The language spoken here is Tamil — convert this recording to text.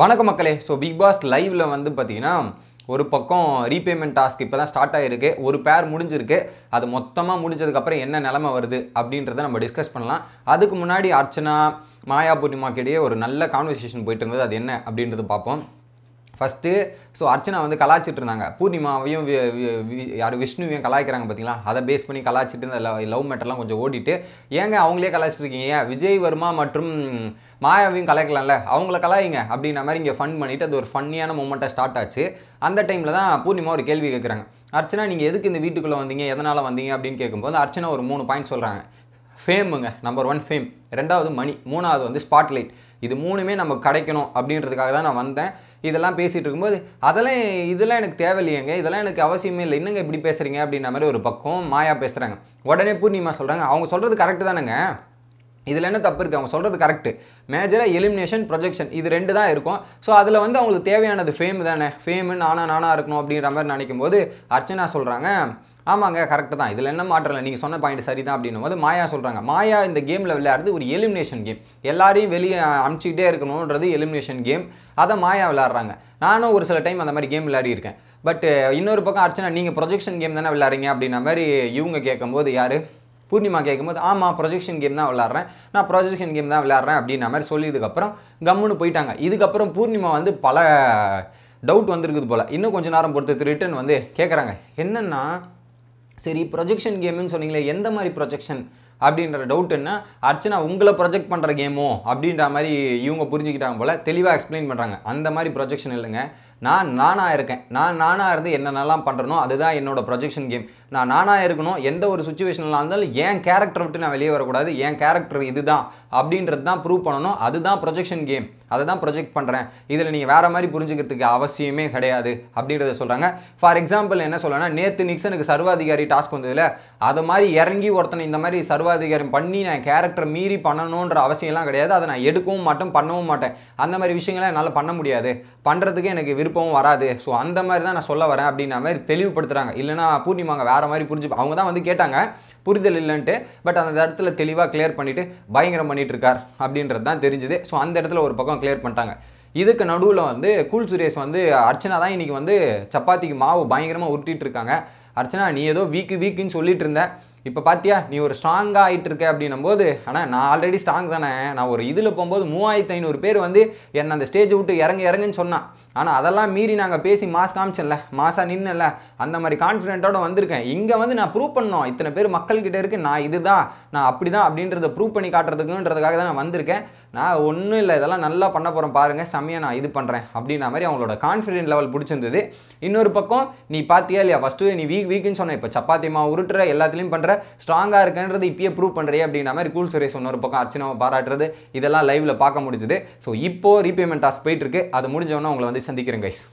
வணக்க மக்களே ஸோ பிக் பாஸ் லைவில் வந்து பார்த்தீங்கன்னா ஒரு பக்கம் ரீபேமெண்ட் டாஸ்க் இப்போ தான் ஸ்டார்ட் ஆகிருக்கு ஒரு பேர் முடிஞ்சிருக்கு அது மொத்தமாக முடிஞ்சதுக்கப்புறம் என்ன நிலமை வருது அப்படின்றத நம்ம டிஸ்கஸ் பண்ணலாம் அதுக்கு முன்னாடி அர்ச்சனா மாயா பூர்ணிமாக்கிடையே ஒரு நல்ல கான்வர்சேஷன் போயிட்டு இருந்தது அது என்ன அப்படின்றது பார்ப்போம் ஃபஸ்ட்டு ஸோ அர்ச்சனா வந்து கலாய்ச்சிட்டு இருந்தாங்க பூர்ணிமாவையும் யார் விஷ்ணுவையும் கலாய்க்கிறாங்க பார்த்தீங்களா அதை பேஸ் பண்ணி கலாய்ச்சிட்டு இருந்த லவ் மேட்டர்லாம் கொஞ்சம் ஓடிட்டு ஏங்க அவங்களே கலாய்ச்சிட்டு இருக்கீங்க விஜய் வர்மா மற்றும் மாயாவையும் கலாய்க்கலாம்ல அவங்கள கலாயிங்க அப்படின்ற மாதிரி இங்கே ஃபன் பண்ணிவிட்டு அது ஒரு ஃபன்னியான மூமெண்ட்டாக ஸ்டார்ட் ஆச்சு அந்த டைமில் தான் பூர்ணிமா ஒரு கேள்வி கேட்குறாங்க அர்ச்சனா நீங்கள் எதுக்கு இந்த வீட்டுக்குள்ளே வந்தீங்க எதனால் வந்தீங்க அப்படின்னு கேட்கும்போது அர்ச்சனா ஒரு மூணு பாயிண்ட் சொல்கிறாங்க ஃபேமுங்க நம்பர் ஒன் ஃபேம் ரெண்டாவது மணி மூணாவது வந்து ஸ்பாட்லைட் இது மூணுமே நமக்கு கிடைக்கணும் அப்படின்றதுக்காக தான் நான் வந்தேன் இதெல்லாம் பேசிகிட்டு இருக்கும்போது அதெல்லாம் இதெல்லாம் எனக்கு தேவையில்லையேங்க இதெல்லாம் எனக்கு அவசியமே இல்லை இன்னுங்க இப்படி பேசுகிறீங்க அப்படின்ற மாதிரி ஒரு பக்கம் மாயா பேசுகிறாங்க உடனே பூர்ணிமா சொல்கிறாங்க அவங்க சொல்கிறது கரெக்டு தானுங்க இதில் என்ன தப்பு இருக்குது அவங்க சொல்கிறது கரெக்டு மேஜராக எலிமினேஷன் ப்ரொஜெக்ஷன் இது ரெண்டு தான் இருக்கும் ஸோ அதில் வந்து அவங்களுக்கு தேவையானது ஃபேம் தானே ஃபேமு நானா நானாக இருக்கணும் அப்படின்ற மாதிரி நினைக்கும் போது அர்ச்சனா சொல்கிறாங்க ஆமாங்க கரெக்டு தான் இதில் என்ன மாற்றம் இல்லை நீங்கள் சொன்ன பாயிண்ட் சரி தான் அப்படின்னும் போது மாயா சொல்கிறாங்க மாயா இந்த கேமில் விளையாடுறது ஒரு எலிமினேஷன் கேம் எல்லாரையும் வெளியே அமுச்சிக்கிட்டே இருக்கணுன்றது எலிமினேஷன் கேம் அதை மாயா விளையாடுறாங்க நானும் ஒரு சில டைம் அந்த மாதிரி கேம் விளையாடிருக்கேன் பட் இன்னொரு பக்கம் அர்ச்சனா நீங்கள் ப்ரொஜெக்ஷன் கேம் தானே விளையாடுறீங்க அப்படின்ன மாதிரி இவங்க கேட்கும்போது யார் பூர்ணிமா கேட்கும்போது ஆமாம் ப்ரொஜெக்ஷன் கேம் தான் விளாட்றேன் நான் ப்ரொஜெக்ஷன் கேம் தான் விளாட்றேன் அப்படின்ற மாதிரி சொல்லியதுக்கப்புறம் கம்முன்னு போயிட்டாங்க இதுக்கப்புறம் பூர்ணிமா வந்து பல டவுட் வந்திருக்குது போல் இன்னும் கொஞ்சம் நேரம் பொறுத்து ரிட்டன் வந்து கேட்குறாங்க என்னென்னா சரி ப்ரொஜெக்ஷன் கேம்னு சொன்னீங்களே எந்த மாதிரி ப்ரொஜெக்ஷன் அப்படின்ற டவுட் என்ன அர்ச்சனா உங்களை ப்ரொஜெக்ட் பண்ணுற கேமோ அப்படின்ற மாதிரி இவங்க புரிஞ்சுக்கிட்டாங்க போல் தெளிவாக எக்ஸ்பிளைன் பண்ணுறாங்க அந்த மாதிரி ப்ரொஜெக்ஷன் இல்லைங்க நான் நானாக இருக்கேன் நான் நானாக இருந்து என்னென்னலாம் பண்ணுறனோ அதுதான் என்னோட ப்ரொஜெக்ஷன் கேம் நான் நானாக இருக்கணும் எந்த ஒரு சுச்சுவேஷனில் இருந்தாலும் என் கேரக்டர் விட்டு நான் வெளியே வரக்கூடாது என் கேரக்டர் இதுதான் அப்படின்றது தான் ப்ரூவ் பண்ணணும் அதுதான் ப்ரொஜெக்ஷன் கேம் அதை தான் ப்ரொஜெக்ட் பண்ணுறேன் இதில் நீங்கள் வேறு மாதிரி புரிஞ்சுக்கிறதுக்கு அவசியமே கிடையாது அப்படின்றத சொல்கிறாங்க ஃபார் எக்ஸாம்பிள் என்ன சொல்லணும்னா நேற்று நிக்சனுக்கு சர்வாதிகாரி டாஸ்க் வந்ததில் அது மாதிரி இறங்கி ஒருத்தனை இந்த மாதிரி சர்வாதிகாரம் பண்ணி நான் கேரக்டர் மீறி பண்ணணுன்ற அவசியம்லாம் கிடையாது அதை நான் எடுக்கவும் மாட்டேன் பண்ணவும் மாட்டேன் அந்த மாதிரி விஷயங்களை என்னால் பண்ண முடியாது பண்ணுறதுக்கு எனக்கு விருப்பமும் வராது ஸோ அந்த மாதிரி தான் நான் சொல்ல வரேன் அப்படின்ற மாதிரி தெளிவுபடுத்துகிறாங்க இல்லைனா பூர்ணிமாங்க வேறு மாதிரி புரிஞ்சு அவங்க தான் வந்து கேட்டாங்க புரிதல் இல்லைன்ட்டு பட் அந்த இடத்துல தெளிவாக கிளியர் பண்ணிவிட்டு பயங்கரம் பண்ணிகிட்ருக்கார் இருக்கார் அப்படின்றது தான் தெரிஞ்சுது ஸோ அந்த இடத்துல ஒரு பக்கம் கிளியர் பண்ணிட்டாங்க இதுக்கு நடுவில் வந்து கூல் சுரேஷ் வந்து அர்ச்சனா தான் இன்றைக்கி வந்து சப்பாத்திக்கு மாவு பயங்கரமாக உருட்டிகிட்டு இருக்காங்க அர்ச்சனா நீ ஏதோ வீக்கு வீக்குன்னு சொல்லிட்டு இருந்தேன் இப்போ பார்த்தியா நீ ஒரு ஸ்ட்ராங்காக ஆகிட்டு இருக்க அப்படின்னும் போது ஆனால் நான் ஆல்ரெடி ஸ்ட்ராங் தானே நான் ஒரு இதில் போகும்போது மூவாயிரத்து ஐநூறு பேர் வந்து என்னை அந்த ஸ்டேஜ் விட்டு இறங்க இறங்குன்னு சொன்னான் ஆனால் அதெல்லாம் மீறி நாங்கள் பேசி மாஸ் காமிச்சல மாசாக நின்னல அந்த மாதிரி கான்ஃபிடென்ட்டோட வந்திருக்கேன் இங்கே வந்து நான் ப்ரூவ் பண்ணோம் இத்தனை பேர் மக்கள்கிட்ட இருக்கு நான் இதுதான் நான் அப்படி தான் அப்படின்றத ப்ரூவ் பண்ணி காட்டுறதுக்குன்றதுக்காக தான் நான் வந்திருக்கேன் நான் ஒன்றும் இல்லை இதெல்லாம் நல்லா பண்ண போகிறேன் பாருங்கள் செம்மையாக நான் இது பண்ணுறேன் அப்படின்ற மாதிரி அவங்களோட கான்ஃபிடென்ட் லெவல் பிடிச்சிருந்தது இன்னொரு பக்கம் நீ பார்த்தியா இல்லையா ஃபஸ்ட்டு நீ வீக் வீக்குன்னு சொன்ன இப்போ சப்பாத்தி மாவு உருட்டுற எல்லாத்துலேயும் பண்ணுற ஸ்ட்ராங்காக இருக்குன்றது இப்பயே ப்ரூவ் பண்ணுறே அப்படின்ற மாதிரி கூல் சுரேஷ் ஒன்று பக்கம் அர்ச்சனாவை பாராட்டுறது இதெல்லாம் லைவில் பார்க்க முடிஞ்சுது ஸோ இப்போது ரீபேமெண்ட் டாஸ்க் போயிட்டுருக்கு அது முடிஞ்சவொன்னே உங்களை வந்து சந்திக்கிறேன் கைஸ்